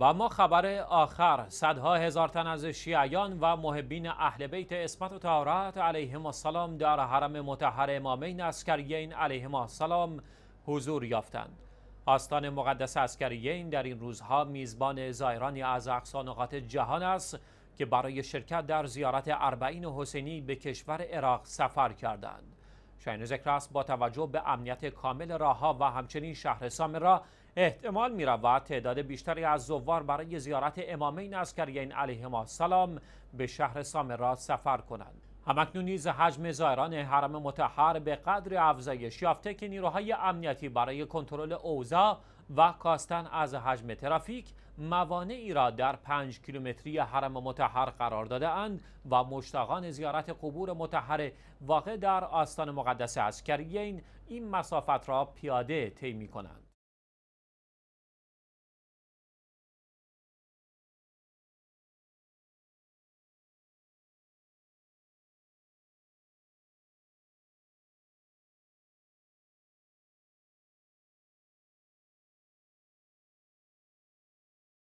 و ما خبر آخر صدها هزار تن از شیعیان و محبین اهل بیت اسمت و علیه علیهم السلام در حرم متحر امامین اسکریین علیهم السلام حضور یافتند آستان مقدس اسکریین در این روزها میزبان زایرانی از اقصا جهان است که برای شرکت در زیارت اربعین حسینی به کشور عراق سفر کردند شاین است با توجه به امنیت کامل راهها و همچنین شهر سامرا احتمال می رود تعداد بیشتری از زوار برای زیارت امامین عسکریین ما سلام به شهر سامرا سفر کنند. همکنون نیز حجم زائران حرم متحر به قدر افزایش یافته که نیروهای امنیتی برای کنترل اوضاع و کاستن از حجم ترافیک موانعی را در پنج کیلومتری حرم متحر قرار داده اند و مشتاقان زیارت قبور متحر واقع در آستان مقدس اسکریین این مسافت را پیاده طی کنند.